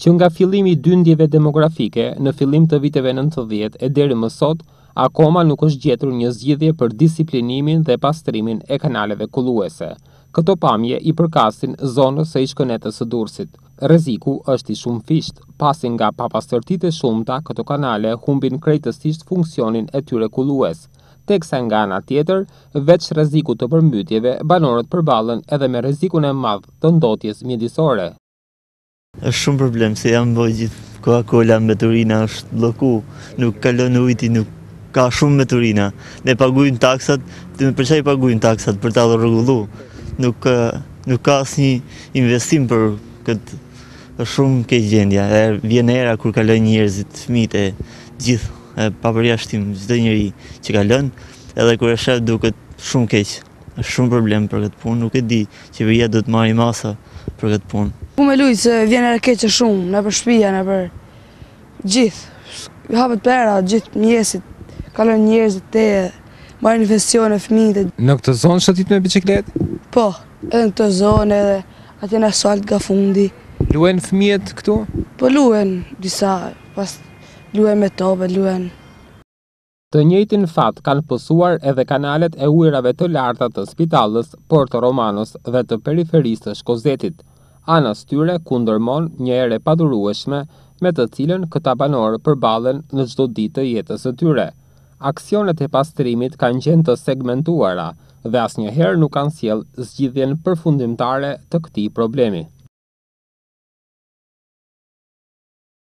që nga fillimi i dyndjeve demografike në fillim të viteve 90 e deri më sot, akoma nuk është gjetur një zgjidhje për disiplinimin dhe pastrimin e kanaleve kulluese. Këto pamje i përkasin zonës së ishkënetës së Durrësit. Rreziku është i shumë fisht, pasi nga papastërtitë e shumta këto kanale humbin krejtësisht funksionin e tyre kullues. Teksa nga ana tjetër, veç rrezikut të përmbytjeve, banorët përballen edhe me rrezikun e madh të ndotjes mjedisore është shumë problem, se jam bëjë gjithë Coca-Cola me është bloku, nuk kalon ujti, nuk ka shumë me Ne pagujnë taksat, të me përqaj pagujnë taksat për talë rëgullu. Nuk, nuk ka asë një investim për këtë shumë ke gjendja. E vjen era kur kalon njërzit, fmit e gjithë, pa papërja shtim, gjithë njëri që kalon, edhe kur e shetë duket shumë keqë. është shumë problem për këtë punë, nuk e di që vëja do të marri masa për këtë punë. Po me lujtë se vjene rakeqe shumë, në për shpija, në për gjithë. Hapët pera, gjithë mjesit, kalon njerëzit te, e, marë një festione, fëmijit. Në këtë zonë shëtit me biciklet? Po, edhe në këtë zonë edhe atje në asfalt ga fundi. Luen fëmijet këtu? Po luen, disa, pas luen me tobe, luen. Të njëjtin fat kanë pësuar edhe kanalet e ujrave të lartat të spitalës, Porto Romanos dhe të periferisë të shkozetit anas tyre kundërmon një ere padurueshme me të cilën këta banorë përbalen në gjdo ditë të jetës të tyre. Aksionet e pastrimit kanë gjendë të segmentuara dhe asë njëherë nuk kanë siel zgjidhjen përfundimtare të këti problemi.